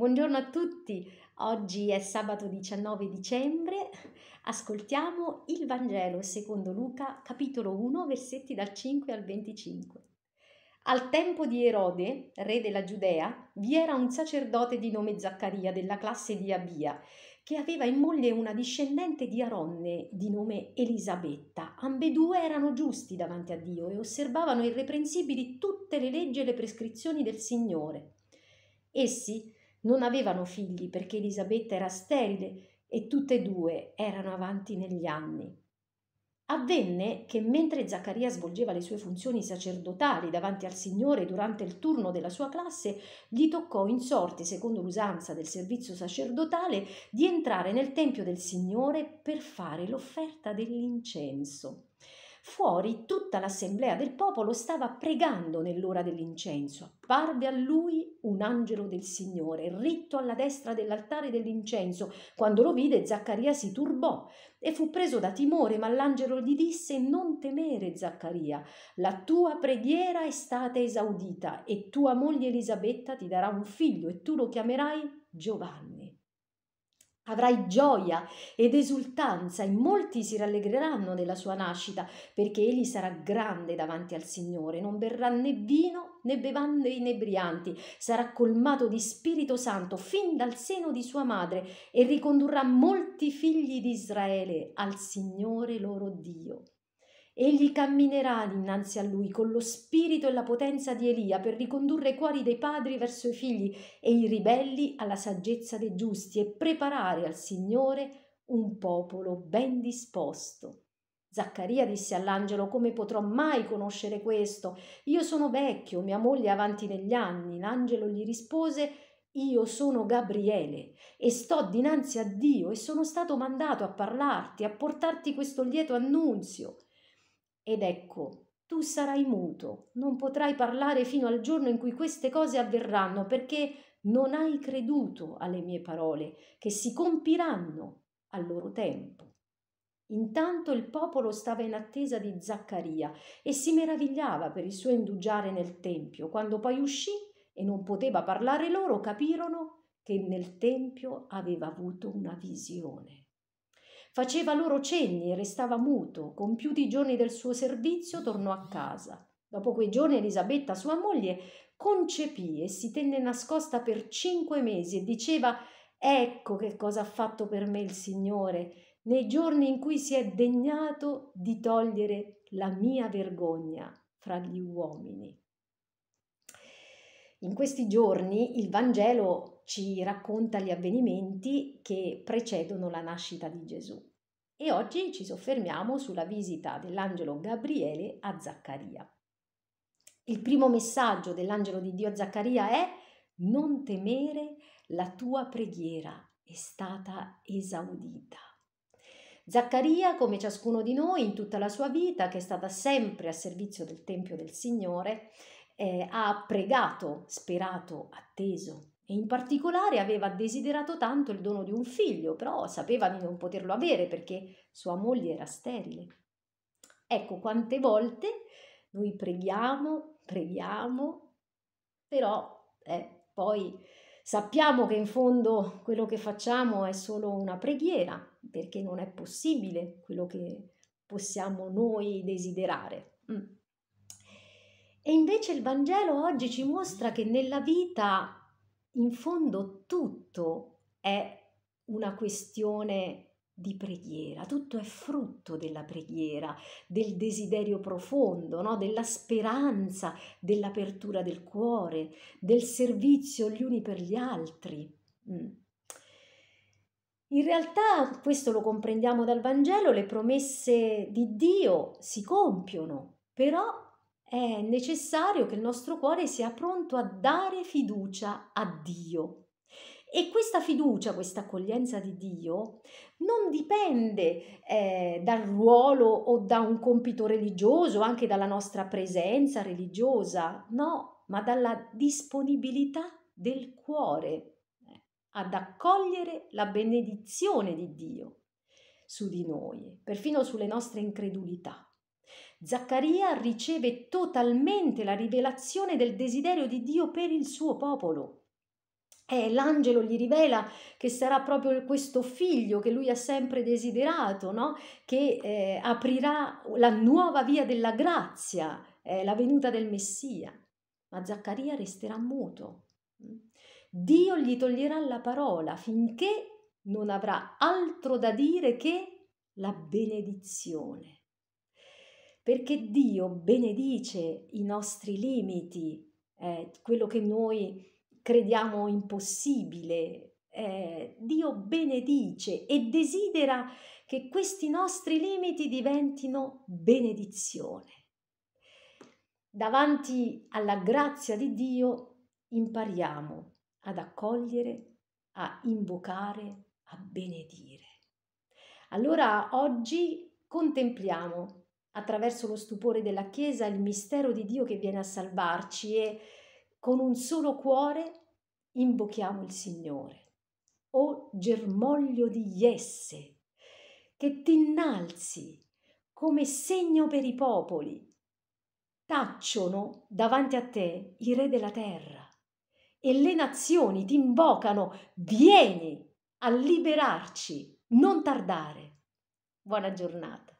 Buongiorno a tutti, oggi è sabato 19 dicembre, ascoltiamo il Vangelo secondo Luca, capitolo 1, versetti dal 5 al 25. Al tempo di Erode, re della Giudea, vi era un sacerdote di nome Zaccaria della classe di Abia, che aveva in moglie una discendente di Aronne di nome Elisabetta. Ambedue erano giusti davanti a Dio e osservavano irreprensibili tutte le leggi e le prescrizioni del Signore. Essi non avevano figli perché Elisabetta era sterile e tutte e due erano avanti negli anni. Avvenne che mentre Zaccaria svolgeva le sue funzioni sacerdotali davanti al Signore durante il turno della sua classe, gli toccò in sorte, secondo l'usanza del servizio sacerdotale, di entrare nel tempio del Signore per fare l'offerta dell'incenso. Fuori tutta l'assemblea del popolo stava pregando nell'ora dell'incenso. Apparve a lui un angelo del Signore, ritto alla destra dell'altare dell'incenso. Quando lo vide, Zaccaria si turbò e fu preso da timore, ma l'angelo gli disse Non temere, Zaccaria, la tua preghiera è stata esaudita e tua moglie Elisabetta ti darà un figlio e tu lo chiamerai Giovanni Avrai gioia ed esultanza e molti si rallegreranno della sua nascita, perché egli sarà grande davanti al Signore, non berrà né vino né bevande inebrianti, sarà colmato di Spirito Santo fin dal seno di sua madre e ricondurrà molti figli di Israele al Signore loro Dio. Egli camminerà dinanzi a lui con lo spirito e la potenza di Elia per ricondurre i cuori dei padri verso i figli e i ribelli alla saggezza dei giusti e preparare al Signore un popolo ben disposto. Zaccaria disse all'angelo come potrò mai conoscere questo? Io sono vecchio, mia moglie è avanti negli anni. L'angelo gli rispose io sono Gabriele e sto dinanzi a Dio e sono stato mandato a parlarti, a portarti questo lieto annunzio. Ed ecco, tu sarai muto, non potrai parlare fino al giorno in cui queste cose avverranno, perché non hai creduto alle mie parole, che si compiranno al loro tempo. Intanto il popolo stava in attesa di Zaccaria e si meravigliava per il suo indugiare nel tempio. Quando poi uscì e non poteva parlare loro, capirono che nel tempio aveva avuto una visione. Faceva loro cenni e restava muto. Compiuti i giorni del suo servizio, tornò a casa. Dopo quei giorni Elisabetta, sua moglie, concepì e si tenne nascosta per cinque mesi e diceva Ecco che cosa ha fatto per me il Signore nei giorni in cui si è degnato di togliere la mia vergogna fra gli uomini. In questi giorni il Vangelo ci racconta gli avvenimenti che precedono la nascita di Gesù e oggi ci soffermiamo sulla visita dell'angelo Gabriele a Zaccaria. Il primo messaggio dell'angelo di Dio a Zaccaria è non temere, la tua preghiera è stata esaudita. Zaccaria, come ciascuno di noi in tutta la sua vita, che è stata sempre a servizio del Tempio del Signore, eh, ha pregato, sperato, atteso e in particolare aveva desiderato tanto il dono di un figlio, però sapeva di non poterlo avere perché sua moglie era sterile. Ecco quante volte noi preghiamo, preghiamo, però eh, poi sappiamo che in fondo quello che facciamo è solo una preghiera, perché non è possibile quello che possiamo noi desiderare. Mm. E invece il Vangelo oggi ci mostra che nella vita, in fondo, tutto è una questione di preghiera, tutto è frutto della preghiera, del desiderio profondo, no? della speranza, dell'apertura del cuore, del servizio gli uni per gli altri. Mm. In realtà, questo lo comprendiamo dal Vangelo, le promesse di Dio si compiono, però è necessario che il nostro cuore sia pronto a dare fiducia a Dio. E questa fiducia, questa accoglienza di Dio non dipende eh, dal ruolo o da un compito religioso, anche dalla nostra presenza religiosa, no, ma dalla disponibilità del cuore eh, ad accogliere la benedizione di Dio su di noi, perfino sulle nostre incredulità. Zaccaria riceve totalmente la rivelazione del desiderio di Dio per il suo popolo. Eh, l'angelo gli rivela che sarà proprio questo figlio che lui ha sempre desiderato, no? che eh, aprirà la nuova via della grazia, eh, la venuta del Messia. Ma Zaccaria resterà muto. Dio gli toglierà la parola finché non avrà altro da dire che la benedizione perché Dio benedice i nostri limiti, eh, quello che noi crediamo impossibile. Eh, Dio benedice e desidera che questi nostri limiti diventino benedizione. Davanti alla grazia di Dio impariamo ad accogliere, a invocare, a benedire. Allora oggi contempliamo attraverso lo stupore della Chiesa il mistero di Dio che viene a salvarci e con un solo cuore invochiamo il Signore. O germoglio di Iesse, che ti innalzi come segno per i popoli. Tacciono davanti a te i re della terra e le nazioni ti invocano, vieni a liberarci, non tardare. Buona giornata.